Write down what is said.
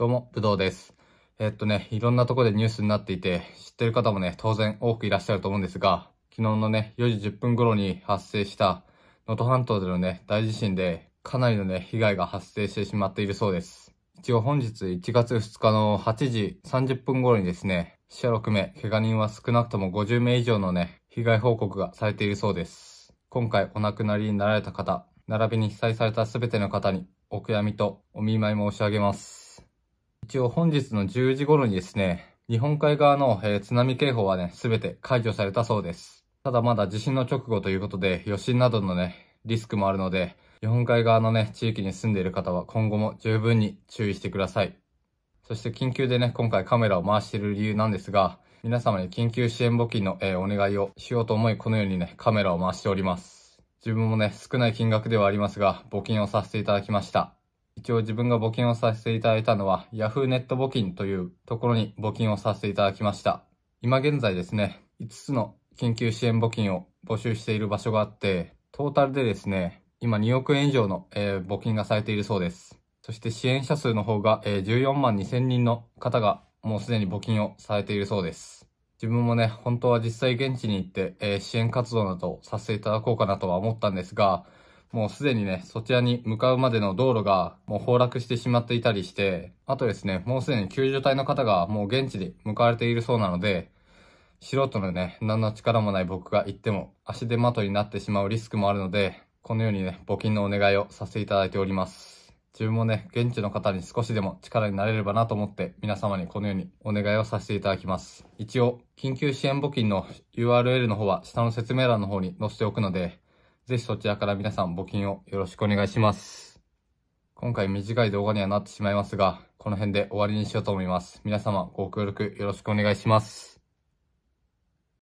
どうも、ぶどうです。えっとね、いろんなとこでニュースになっていて、知ってる方もね、当然多くいらっしゃると思うんですが、昨日のね、4時10分頃に発生した、能登半島でのね、大地震で、かなりのね、被害が発生してしまっているそうです。一応本日1月2日の8時30分頃にですね、死者6名、怪我人は少なくとも50名以上のね、被害報告がされているそうです。今回お亡くなりになられた方、並びに被災された全ての方に、お悔やみとお見舞い申し上げます。一応本日の10時頃にですね、日本海側の、えー、津波警報はね、すべて解除されたそうです。ただまだ地震の直後ということで、余震などのね、リスクもあるので、日本海側のね、地域に住んでいる方は今後も十分に注意してください。そして緊急でね、今回カメラを回している理由なんですが、皆様に緊急支援募金の、えー、お願いをしようと思い、このようにね、カメラを回しております。自分もね、少ない金額ではありますが、募金をさせていただきました。一応自分が募金をさせていただいたのは Yahoo ネット募金というところに募金をさせていただきました。今現在ですね、5つの緊急支援募金を募集している場所があって、トータルでですね、今2億円以上の、えー、募金がされているそうです。そして支援者数の方が、えー、14万2千人の方がもうすでに募金をされているそうです。自分もね、本当は実際現地に行って、えー、支援活動などをさせていただこうかなとは思ったんですが、もうすでにね、そちらに向かうまでの道路がもう崩落してしまっていたりして、あとですね、もうすでに救助隊の方がもう現地で向かわれているそうなので、素人のね、何の力もない僕が行っても足手まといになってしまうリスクもあるので、このようにね、募金のお願いをさせていただいております。自分もね、現地の方に少しでも力になれればなと思って皆様にこのようにお願いをさせていただきます。一応、緊急支援募金の URL の方は下の説明欄の方に載せておくので、ぜひそちらから皆さん募金をよろしくお願いします。今回短い動画にはなってしまいますが、この辺で終わりにしようと思います。皆様ご協力よろしくお願いします。